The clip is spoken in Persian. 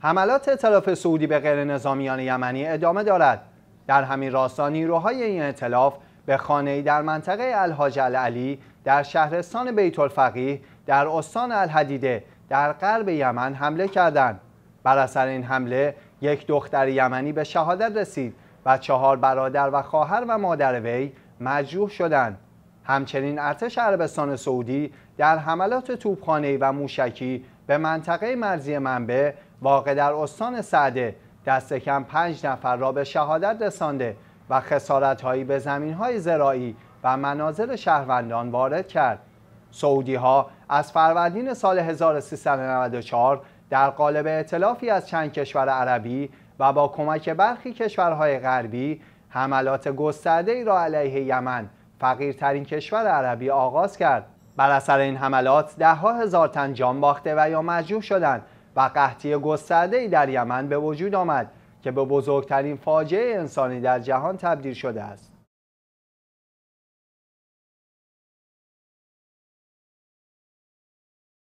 حملات اطلاف سعودی به غیر نظامیان یمنی ادامه دارد در همین راستا نیروهای این اطلاف به خانه در منطقه الحاج علی در شهرستان بیت الفقیه در استان الحدیده در غرب یمن حمله کردند بر اثر این حمله یک دختر یمنی به شهادت رسید و چهار برادر و خواهر و مادر وی مجروح شدند همچنین ارتش عربستان سعودی در حملات توپخانه‌ای و موشکی به منطقه مرزی منبه واقع در استان سعده دست کم پنج نفر را به شهادت رسانده و هایی به های زراعی و منازل شهروندان وارد کرد سعودی ها از فروردین سال 1394 در قالب اطلافی از چند کشور عربی و با کمک برخی کشورهای غربی حملات گسترده ای را علیه یمن فقیرترین کشور عربی آغاز کرد بر اثر این حملات دهها هزار تن جان باخته و یا مجروح شدند و قحطی گسترده در یمن به وجود آمد که به بزرگترین فاجعه انسانی در جهان تبدیل شده است.